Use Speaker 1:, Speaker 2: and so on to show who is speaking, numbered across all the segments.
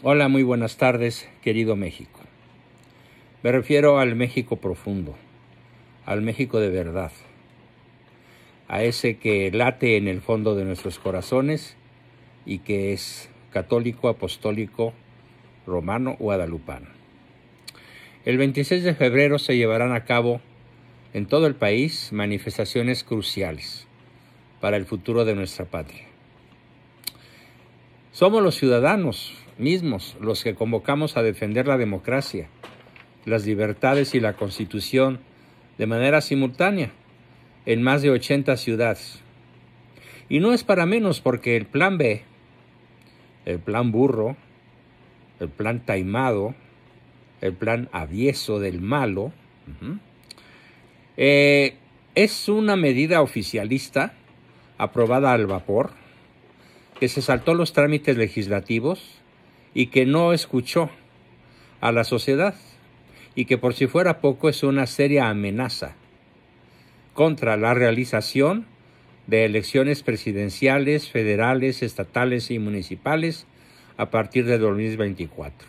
Speaker 1: Hola, muy buenas tardes, querido México. Me refiero al México profundo, al México de verdad, a ese que late en el fondo de nuestros corazones y que es católico, apostólico, romano o adalupano. El 26 de febrero se llevarán a cabo en todo el país manifestaciones cruciales para el futuro de nuestra patria. Somos los ciudadanos mismos los que convocamos a defender la democracia, las libertades y la constitución de manera simultánea en más de 80 ciudades. Y no es para menos porque el plan B, el plan burro, el plan taimado, el plan avieso del malo, eh, es una medida oficialista aprobada al vapor que se saltó los trámites legislativos y que no escuchó a la sociedad y que por si fuera poco es una seria amenaza contra la realización de elecciones presidenciales, federales, estatales y municipales a partir de 2024.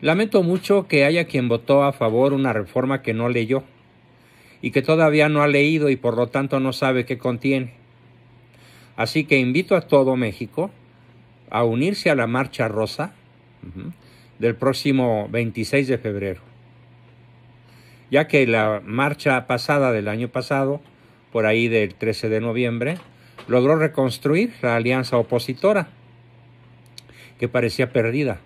Speaker 1: Lamento mucho que haya quien votó a favor una reforma que no leyó y que todavía no ha leído y por lo tanto no sabe qué contiene. Así que invito a todo México a unirse a la Marcha Rosa del próximo 26 de febrero, ya que la marcha pasada del año pasado, por ahí del 13 de noviembre, logró reconstruir la alianza opositora que parecía perdida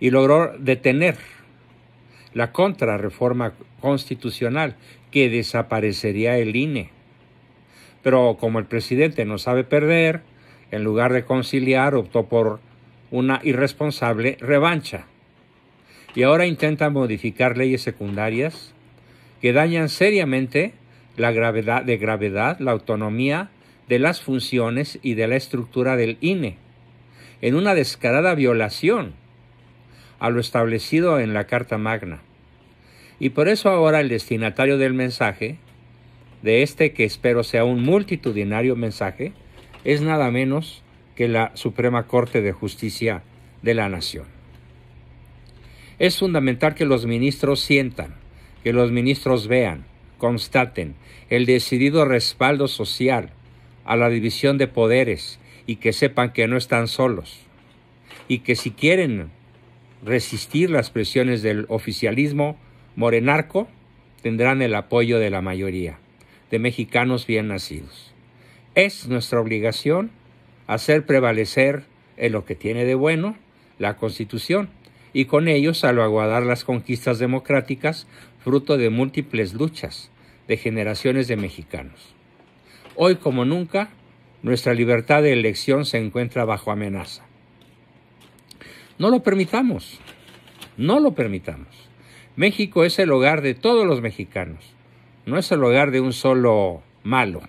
Speaker 1: y logró detener la contrarreforma constitucional que desaparecería el INE. Pero como el presidente no sabe perder, en lugar de conciliar, optó por una irresponsable revancha. Y ahora intenta modificar leyes secundarias que dañan seriamente la gravedad de gravedad, la autonomía de las funciones y de la estructura del INE, en una descarada violación a lo establecido en la Carta Magna. Y por eso ahora el destinatario del mensaje, de este que espero sea un multitudinario mensaje, es nada menos que la Suprema Corte de Justicia de la Nación. Es fundamental que los ministros sientan, que los ministros vean, constaten el decidido respaldo social a la división de poderes y que sepan que no están solos y que si quieren resistir las presiones del oficialismo morenarco, tendrán el apoyo de la mayoría de mexicanos bien nacidos. Es nuestra obligación hacer prevalecer en lo que tiene de bueno la Constitución y con ello salvaguardar las conquistas democráticas fruto de múltiples luchas de generaciones de mexicanos. Hoy como nunca, nuestra libertad de elección se encuentra bajo amenaza. No lo permitamos, no lo permitamos. México es el hogar de todos los mexicanos, no es el hogar de un solo malo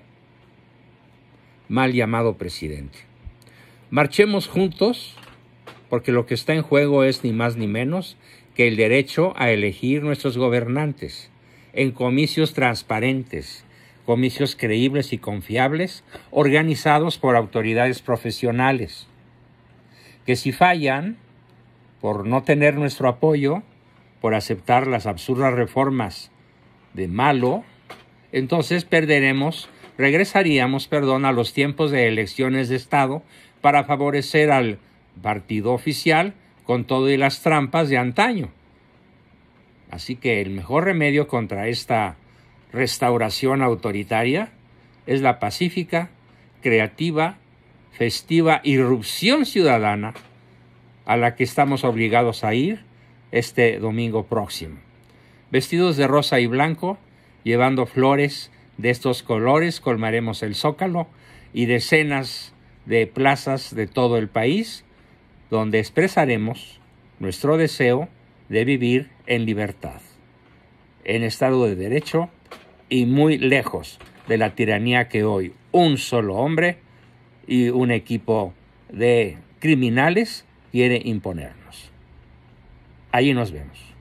Speaker 1: mal llamado presidente. Marchemos juntos porque lo que está en juego es ni más ni menos que el derecho a elegir nuestros gobernantes en comicios transparentes, comicios creíbles y confiables, organizados por autoridades profesionales, que si fallan, por no tener nuestro apoyo, por aceptar las absurdas reformas de malo, entonces perderemos regresaríamos, perdón, a los tiempos de elecciones de Estado para favorecer al partido oficial con todo y las trampas de antaño. Así que el mejor remedio contra esta restauración autoritaria es la pacífica, creativa, festiva irrupción ciudadana a la que estamos obligados a ir este domingo próximo. Vestidos de rosa y blanco, llevando flores de estos colores colmaremos el zócalo y decenas de plazas de todo el país donde expresaremos nuestro deseo de vivir en libertad, en Estado de Derecho y muy lejos de la tiranía que hoy un solo hombre y un equipo de criminales quiere imponernos. Allí nos vemos.